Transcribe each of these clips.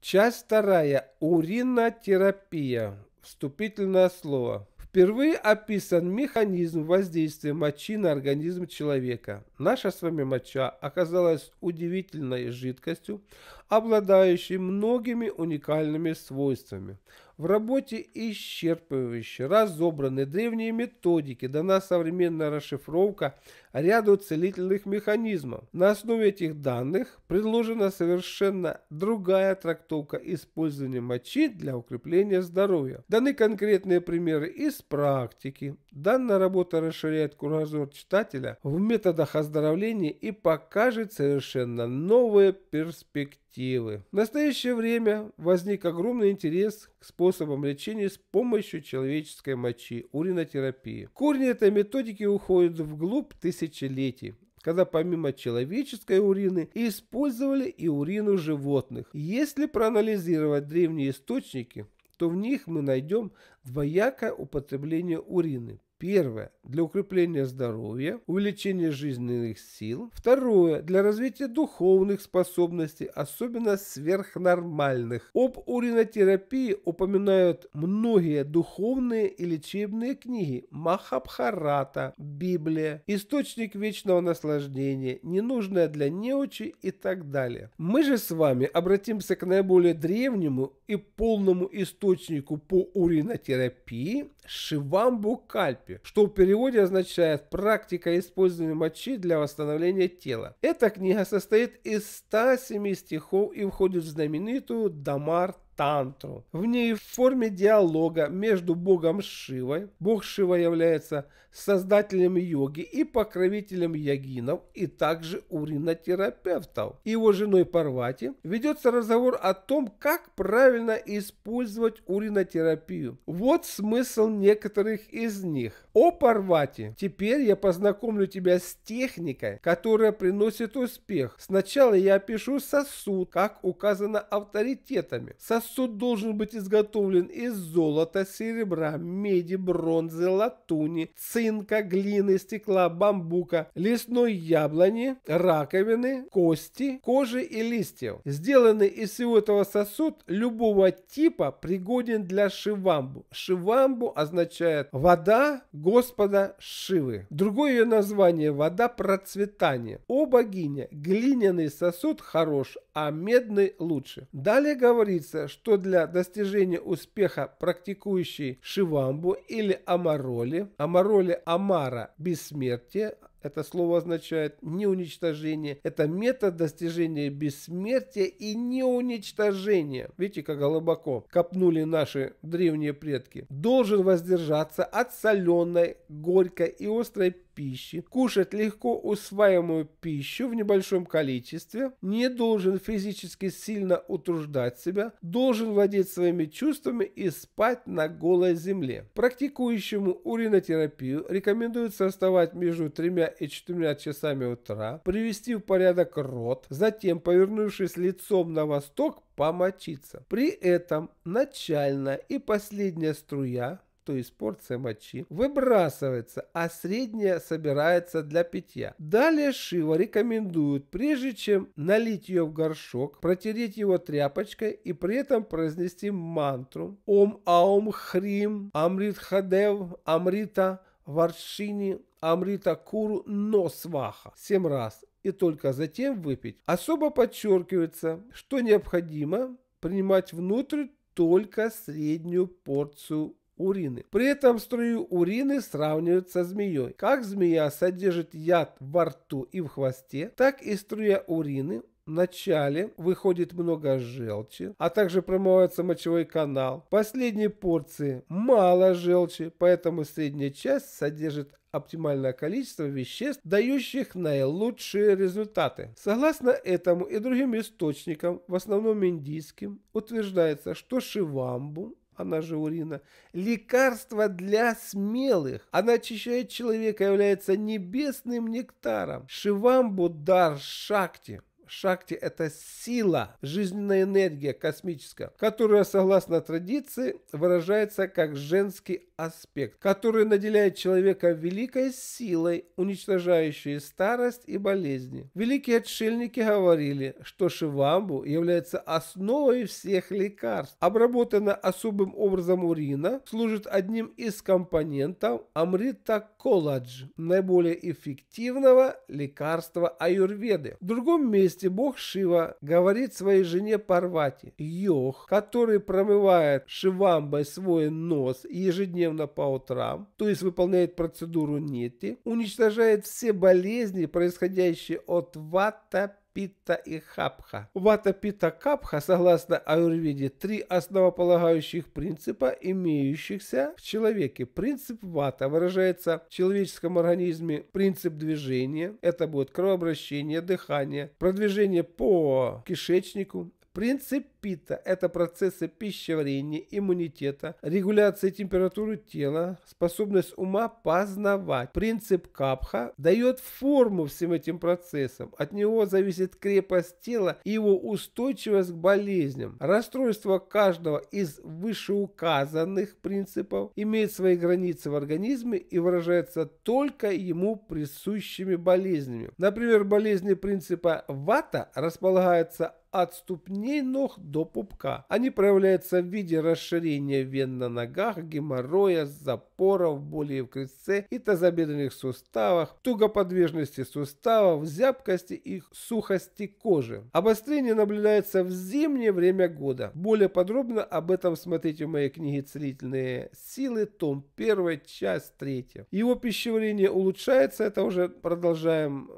Часть вторая. Уринотерапия. Вступительное слово. Впервые описан механизм воздействия мочи на организм человека. Наша с вами моча оказалась удивительной жидкостью, обладающий многими уникальными свойствами. В работе исчерпывающе разобраны древние методики, дана современная расшифровка ряда целительных механизмов. На основе этих данных предложена совершенно другая трактовка использования мочи для укрепления здоровья. Даны конкретные примеры из практики. Данная работа расширяет кругозор читателя в методах оздоровления и покажет совершенно новые перспективы перспективы. В настоящее время возник огромный интерес к способам лечения с помощью человеческой мочи, уринотерапии. Корни этой методики уходят вглубь тысячелетий когда помимо человеческой урины использовали и урину животных. Если проанализировать древние источники, то в них мы найдем двоякое употребление урины. Первое – для укрепления здоровья, увеличения жизненных сил. Второе – для развития духовных способностей, особенно сверхнормальных. Об уринотерапии упоминают многие духовные и лечебные книги Махабхарата, Библия, Источник вечного наслаждения, Ненужная для неучи и так далее. Мы же с вами обратимся к наиболее древнему и полному источнику по уринотерапии Шивамбу Кальп терапию, что в переводе означает «практика использования мочи для восстановления тела». Эта книга состоит из 107 стихов и входит в знаменитую «Дамар тантру. В ней в форме диалога между богом Шивой, бог Шива является создателем йоги и покровителем ягинов, и также уринотерапевтов. Его женой Парвати ведется разговор о том, как правильно использовать уринотерапию. Вот смысл некоторых из них. О Парвати, теперь я познакомлю тебя с техникой, которая приносит успех. Сначала я опишу сосуд, как указано авторитетами. Сосуд должен быть изготовлен из золота, серебра, меди, бронзы, латуни, цинка, цинка, глины, стекла, бамбука, лесной яблони, раковины, кости, кожи и листьев. Сделанный из всего этого сосуд любого типа пригоден для шивамбу. Шивамбу означает вода Господа Шивы. Другое ее название – вода процветания. О богиня, глиняный сосуд хорош, а медный лучше. Далее говорится, что для достижения успеха практикующий шивамбу или амароли, амароли Амара «Бессмертие», это слово означает не уничтожение. Это метод достижения бессмертия и не уничтожения. Видите, как глубоко копнули наши древние предки. Должен воздержаться от соленой, горькой и острой пищи, кушать легко усваиваемую пищу в небольшом количестве, не должен физически сильно утруждать себя, должен владеть своими чувствами и спать на голой земле. Практикующему уринотерапию рекомендуется оставать между тремя и четырьмя часами утра, привести в порядок рот, затем, повернувшись лицом на восток, помочиться. При этом начальная и последняя струя то есть порция мочи, выбрасывается, а средняя собирается для питья. Далее Шива рекомендует, прежде чем налить ее в горшок, протереть его тряпочкой и при этом произнести мантру «Ом Аум Хрим Амрит Хадев Амрита Варшини Амритакуру сваха семь раз и только затем выпить. Особо подчеркивается, что необходимо принимать внутрь только среднюю порцию урины. При этом струю урины сравнивают со змеей. Как змея содержит яд во рту и в хвосте, так и струя урины начале выходит много желчи, а также промывается мочевой канал. В последней порции мало желчи, поэтому средняя часть содержит оптимальное количество веществ, дающих наилучшие результаты. Согласно этому и другим источникам, в основном индийским, утверждается, что шивамбу она же урина, лекарство для смелых. Она очищает человека, является небесным нектаром. Шивамбу дар шакти. Шакти – это сила, жизненная энергия космическая, которая, согласно традиции, выражается как женский аспект, который наделяет человека великой силой, уничтожающей старость и болезни. Великие отшельники говорили, что шивамбу является основой всех лекарств. Обработана особым образом урина служит одним из компонентов амрита колладж, наиболее эффективного лекарства аюрведы. В другом месте милости бог Шива говорит своей жене Парвати, йог, который промывает шивамбой свой нос ежедневно по утрам, то есть выполняет процедуру нити, уничтожает все болезни, происходящие от вата Пита и Хапха. Вата Пита Капха, согласно аюрведе, три основополагающих принципа, имеющихся в человеке. Принцип вата выражается в человеческом организме принцип движения, это будет кровообращение, дыхание, продвижение по кишечнику, принцип пита – это процессы пищеварения, иммунитета, регуляции температуры тела, способность ума познавать. Принцип капха дает форму всем этим процессам. От него зависит крепость тела и его устойчивость к болезням. Расстройство каждого из вышеуказанных принципов имеет свои границы в организме и выражается только ему присущими болезнями. Например, болезни принципа вата располагаются от ступней ног до пупка. Они проявляются в виде расширения вен на ногах, геморроя, запоров, боли в крестце и тазобедренных суставах, тугоподвижности суставов, зябкости и сухости кожи. Обострение наблюдается в зимнее время года. Более подробно об этом смотрите в моей книге «Целительные силы», том 1, часть 3. Его пищеварение улучшается, это уже продолжаем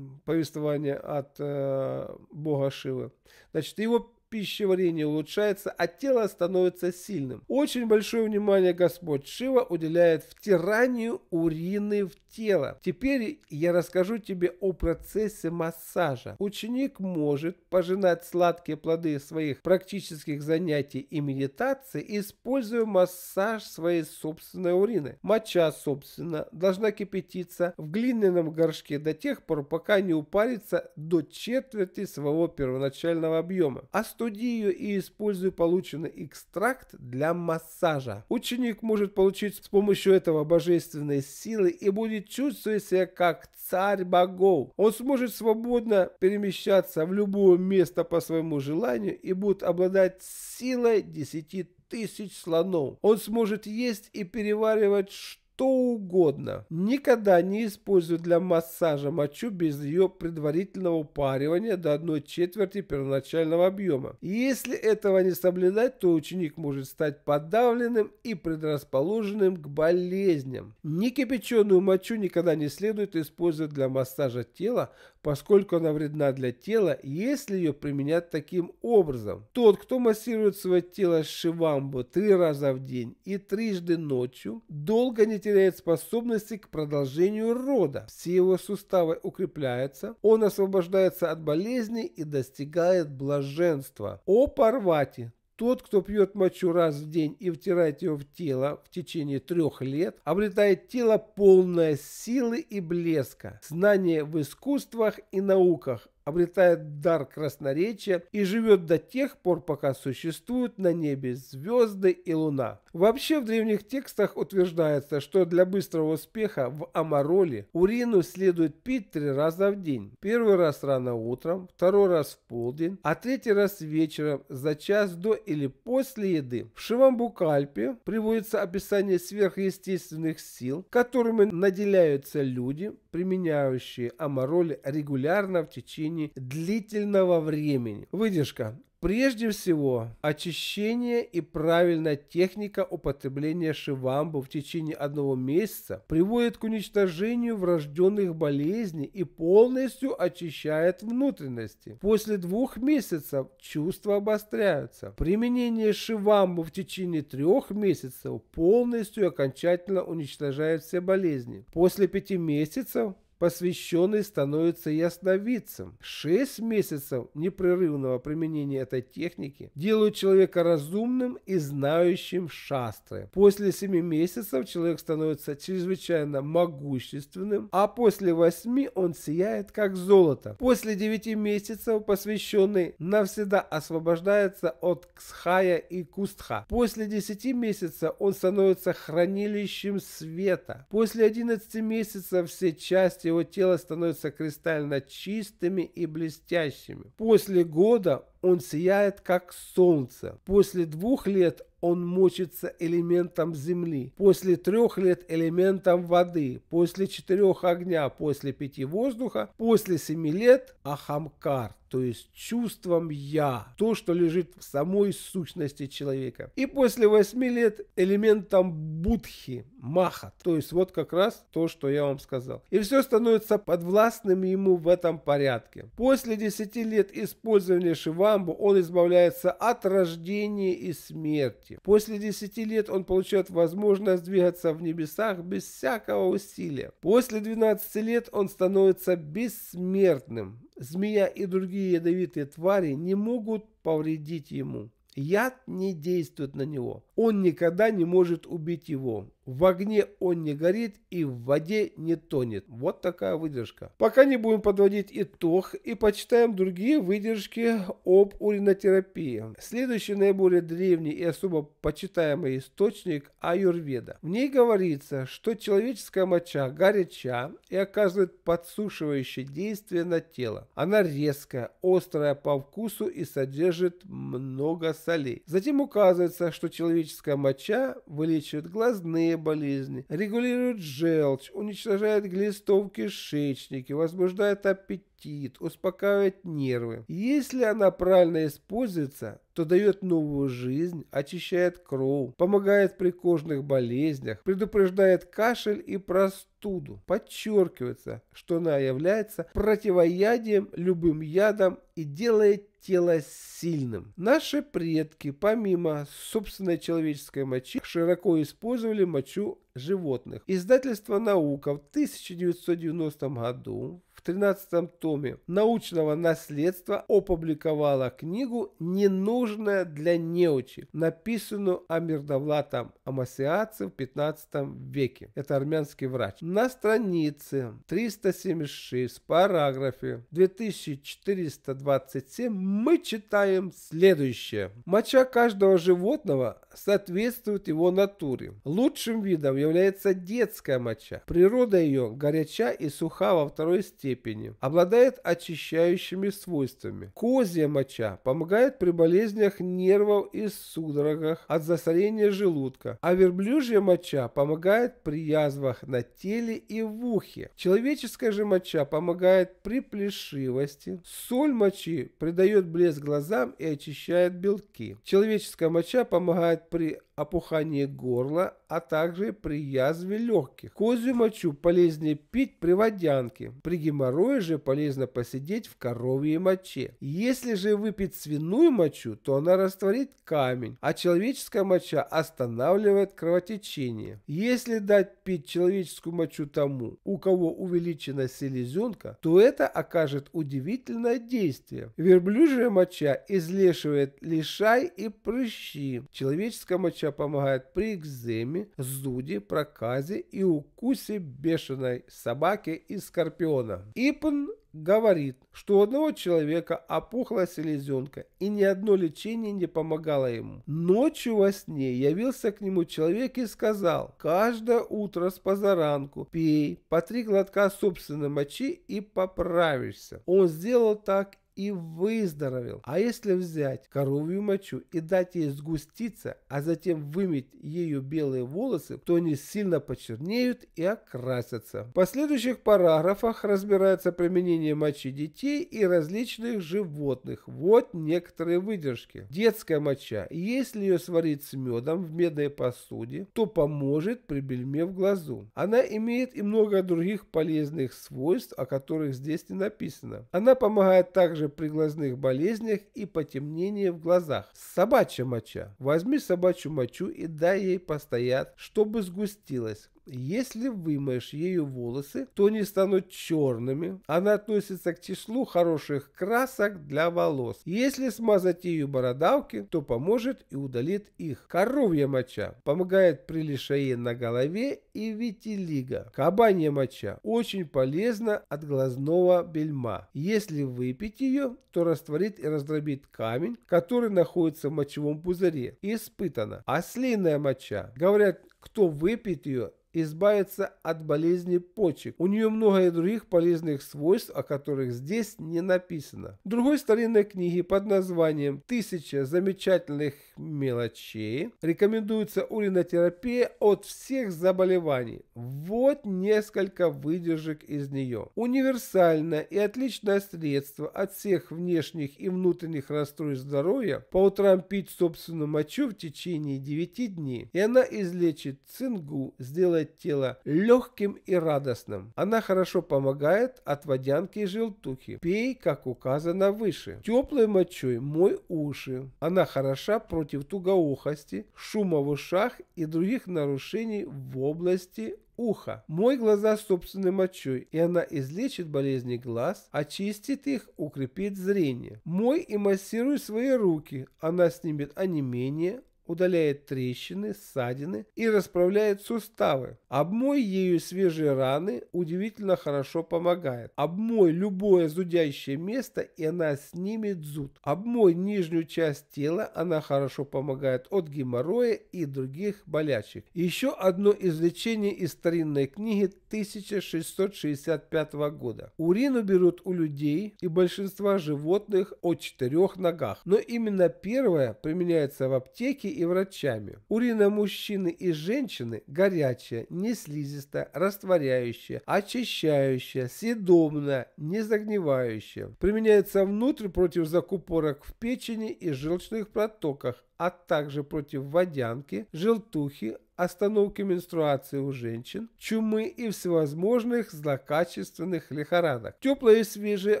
повествование от э, бога Шивы. Значит, его пищеварение улучшается, а тело становится сильным. Очень большое внимание Господь Шива уделяет втиранию урины в тело. Теперь я расскажу тебе о процессе массажа. Ученик может пожинать сладкие плоды своих практических занятий и медитации, используя массаж своей собственной урины. Моча, собственно, должна кипятиться в глиняном горшке до тех пор, пока не упарится до четверти своего первоначального объема. А стоит Студи ее и используй полученный экстракт для массажа. Ученик может получить с помощью этого божественной силы и будет чувствовать себя как царь богов. Он сможет свободно перемещаться в любое место по своему желанию и будет обладать силой 10 тысяч слонов. Он сможет есть и переваривать что что угодно. Никогда не используй для массажа мочу без ее предварительного упаривания до одной четверти первоначального объема. Если этого не соблюдать, то ученик может стать подавленным и предрасположенным к болезням. Некипяченую мочу никогда не следует использовать для массажа тела, поскольку она вредна для тела, если ее применять таким образом. Тот, кто массирует свое тело с шивамбо три раза в день и трижды ночью, долго не теряет способности к продолжению рода. Все его суставы укрепляются, он освобождается от болезней и достигает блаженства. О Парвати, тот, кто пьет мочу раз в день и втирает ее в тело в течение трех лет, обретает тело полное силы и блеска, знания в искусствах и науках, обретает дар красноречия и живет до тех пор, пока существуют на небе звезды и луна. Вообще в древних текстах утверждается, что для быстрого успеха в Амароле урину следует пить три раза в день. Первый раз рано утром, второй раз в полдень, а третий раз вечером за час до или после еды. В Шивамбукальпе приводится описание сверхъестественных сил, которыми наделяются люди, применяющие Амароль регулярно в течение течение длительного времени. Выдержка. Прежде всего, очищение и правильная техника употребления шивамбу в течение одного месяца приводит к уничтожению врожденных болезней и полностью очищает внутренности. После двух месяцев чувства обостряются. Применение шивамбу в течение трех месяцев полностью и окончательно уничтожает все болезни. После пяти месяцев посвященный становится ясновидцем. Шесть месяцев непрерывного применения этой техники делают человека разумным и знающим шастры. После семи месяцев человек становится чрезвычайно могущественным, а после восьми он сияет как золото. После девяти месяцев посвященный навсегда освобождается от ксхая и кустха. После десяти месяцев он становится хранилищем света. После одиннадцати месяцев все части части его тела становятся кристально чистыми и блестящими. После года он сияет как солнце. После двух лет он мочится элементом земли, после трех лет элементом воды, после четырех огня, после пяти воздуха, после семи лет ахамкар, то есть чувством «я», то, что лежит в самой сущности человека. И после восьми лет элементом будхи, маха, то есть вот как раз то, что я вам сказал. И все становится подвластным ему в этом порядке. После десяти лет использования шива Дамбу он избавляется от рождения и смерти. После 10 лет он получает возможность двигаться в небесах без всякого усилия. После 12 лет он становится бессмертным. Змея и другие ядовитые твари не могут повредить ему. Яд не действует на него. Он никогда не может убить его. В огне он не горит и в воде не тонет. Вот такая выдержка. Пока не будем подводить итог и почитаем другие выдержки об уринотерапии. Следующий наиболее древний и особо почитаемый источник – аюрведа. В ней говорится, что человеческая моча горяча и оказывает подсушивающее действие на тело. Она резкая, острая по вкусу и содержит много солей. Затем указывается, что человеческая моча вылечивает глазные, сердечные болезни, регулирует желчь, уничтожает глистов в кишечнике, возбуждает аппетит, льстит, успокаивает нервы. Если она правильно используется, то дает новую жизнь, очищает кровь, помогает при кожных болезнях, предупреждает кашель и простуду. Подчеркивается, что она является противоядием любым ядом и делает тело сильным. Наши предки, помимо собственной человеческой мочи, широко использовали мочу животных. Издательство «Наука» в 1990 году 13 томе научного наследства опубликовала книгу «Ненужная для неучи», написанную Амирдавлатом Амасиадзе в 15 веке. Это армянский врач. На странице 376 параграфе 2427 мы читаем следующее. Моча каждого животного соответствует его натуре. Лучшим видом является детская моча. Природа ее горяча и суха во второй степени степени. Обладает очищающими свойствами. Козья моча помогает при болезнях нервов и судорогах от засорения желудка, а верблюжья моча помогает при язвах на теле и в ухе. Человеческая же моча помогает при плешивости. Соль мочи придает блеск глазам и очищает белки. Человеческая моча помогает при опухание горла, а также при язве легких. Козью мочу полезнее пить при водянке, при геморрое же полезно посидеть в коровьей моче. Если же выпить свиную мочу, то она растворит камень, а человеческая моча останавливает кровотечение. Если дать пить человеческую мочу тому, у кого увеличена селезенка, то это окажет удивительное действие. Верблюжья моча излешивает лишай и прыщи. Человеческая моча что помогает при экземе, зуде, проказе и укусе бешеной собаки и скорпиона. Ипн говорит, что у одного человека опухла селезенка, и ни одно лечение не помогало ему. Ночью во сне явился к нему человек и сказал, «Каждое утро с позаранку пей по три глотка собственной мочи и поправишься». Он сделал так и выздоровел. А если взять коровью мочу и дать ей сгуститься, а затем вымыть ею белые волосы, то они сильно почернеют и окрасятся. В последующих параграфах разбирается применение мочи детей и различных животных. Вот некоторые выдержки. Детская моча. Если ее сварить с медом в медной посуде, то поможет при бельме в глазу. Она имеет и много других полезных свойств, о которых здесь не написано. Она помогает также также при глазных болезнях и потемнении в глазах. Собачья моча. Возьми собачью мочу и дай ей постоять, чтобы сгустилась. Если вымоешь ею волосы, то они станут черными. Она относится к числу хороших красок для волос. Если смазать ею бородавки, то поможет и удалит их. Коровья моча помогает при лишае на голове и витилиго. Кабанья моча очень полезна от глазного бельма. Если выпить ее, то растворит и раздробит камень, который находится в мочевом пузыре. Испытано. Ослиная моча. Говорят, кто выпьет ее, избавиться от болезни почек. У нее много и других полезных свойств, о которых здесь не написано. В другой старинной книге под названием «Тысяча замечательных мелочей» рекомендуется уринотерапия от всех заболеваний. Вот несколько выдержек из нее. Универсальное и отличное средство от всех внешних и внутренних расстройств здоровья по утрам пить собственную мочу в течение 9 дней. И она излечит цингу, сделает делает тело легким и радостным. Она хорошо помогает от водянки и желтухи. Пей, как указано выше. Теплой мочой мой уши. Она хороша против тугоухости, шума в ушах и других нарушений в области ухо. Мой глаза собственной мочой, и она излечит болезни глаз, очистит их, укрепит зрение. Мой и массируй свои руки, она снимет онемение, удаляет трещины, ссадины и расправляет суставы. Обмой ею свежие раны удивительно хорошо помогает. Обмой любое зудящее место и она снимет зуд. Обмой нижнюю часть тела она хорошо помогает от геморроя и других болячек. Еще одно извлечение из старинной книги 1665 года. Урину берут у людей и большинства животных о четырех ногах, но именно первое применяется в аптеке и врачами. Урина мужчины и женщины горячая, неслизистая, растворяющая, очищающая, съедобная, не загнивающая. Применяется внутрь против закупорок в печени и желчных протоках, а также против водянки, желтухи, остановки менструации у женщин, чумы и всевозможных злокачественных лихорадок. Теплая и свежая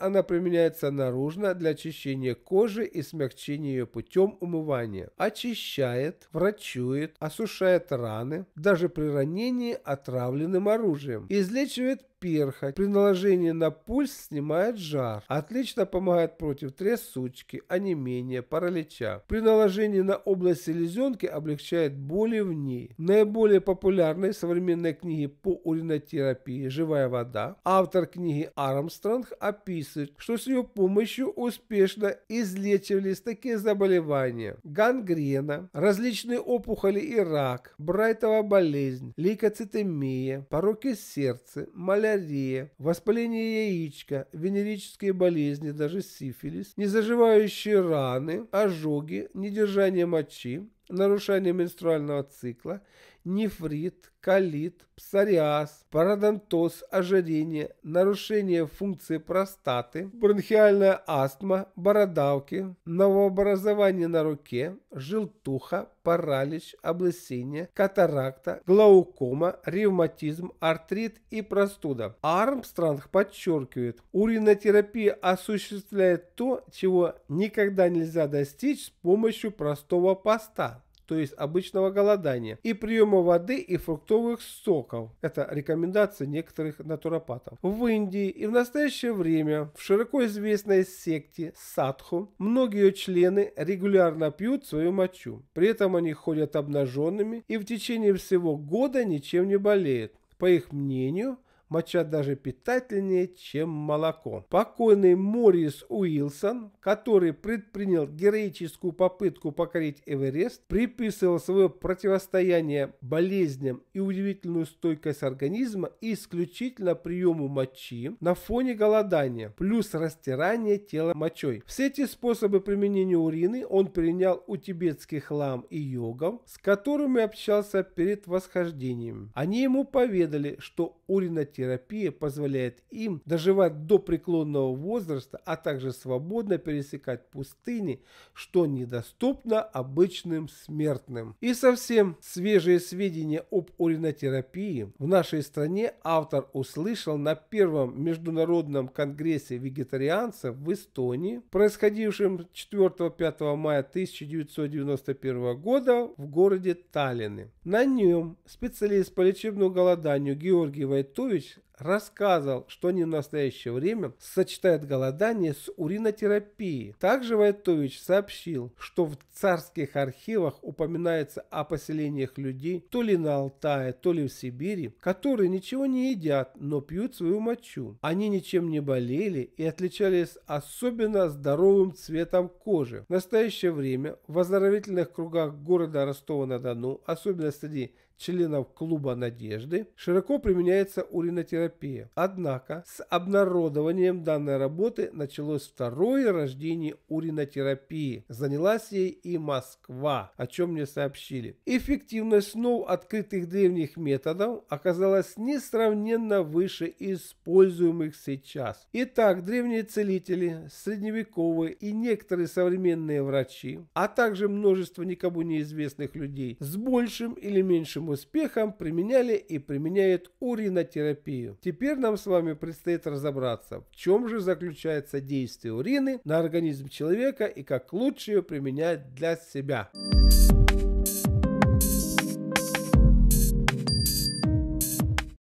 она применяется наружно для очищения кожи и смягчения ее путем умывания. Очищает, врачует, осушает раны, даже при ранении отравленным оружием. Излечивает перхоть. При наложении на пульс снимает жар. Отлично помогает против трясучки, онемения, а паралича. При наложении на область селезенки облегчает боли в ней. Наиболее популярной современной книги по уринотерапии «Живая вода» автор книги Армстронг описывает, что с ее помощью успешно излечивались такие заболевания. Гангрена, различные опухоли и рак, Брайтова болезнь, лейкоцитемия, пороки сердца, малярия диарея, воспаление яичка, венерические болезни, даже сифилис, незаживающие раны, ожоги, недержание мочи, нарушение менструального цикла, нефрит, калит, псориаз, парадонтоз, ожирение, нарушение функции простаты, бронхиальная астма, бородавки, новообразование на руке, желтуха, паралич, облысение, катаракта, глаукома, ревматизм, артрит и простуда. Армстронг подчеркивает, уринотерапия осуществляет то, чего никогда нельзя достичь с помощью простого поста то есть обычного голодания, и приема воды и фруктовых соков. Это рекомендации некоторых натуропатов. В Индии и в настоящее время в широко известной секте садху многие члены регулярно пьют свою мочу. При этом они ходят обнаженными и в течение всего года ничем не болеют. По их мнению, моча даже питательнее, чем молоко. Покойный Морис Уилсон, который предпринял героическую попытку покорить Эверест, приписывал свое противостояние болезням и удивительную стойкость организма исключительно приему мочи на фоне голодания, плюс растирание тела мочой. Все эти способы применения урины он перенял у тибетских лам и йогов, с которыми общался перед восхождением. Они ему поведали, что уринотерапия терапия позволяет им доживать до преклонного возраста, а также свободно пересекать пустыни, что недоступно обычным смертным. И совсем свежие сведения об уринотерапии в нашей стране автор услышал на первом международном конгрессе вегетарианцев в Эстонии, происходившем 4-5 мая 1991 года в городе Таллине. На нем специалист по лечебному голоданию Георгий Войтович Петрович рассказывал, что они в настоящее время сочетают голодание с уринотерапией. Также Войтович сообщил, что в царских архивах упоминается о поселениях людей то ли на Алтае, то ли в Сибири, которые ничего не едят, но пьют свою мочу. Они ничем не болели и отличались особенно здоровым цветом кожи. В настоящее время в оздоровительных кругах города Ростова-на-Дону, особенно среди членов клуба «Надежды» широко применяется уринотерапия. Однако с обнародованием данной работы началось второе рождение уринотерапии. Занялась ей и Москва, о чем мне сообщили. Эффективность снов открытых древних методов оказалась несравненно выше используемых сейчас. Итак, древние целители, средневековые и некоторые современные врачи, а также множество никому неизвестных людей с большим или меньшим успехом применяли и применяют уринотерапию. Теперь нам с вами предстоит разобраться, в чем же заключается действие урины на организм человека и как лучше ее применять для себя.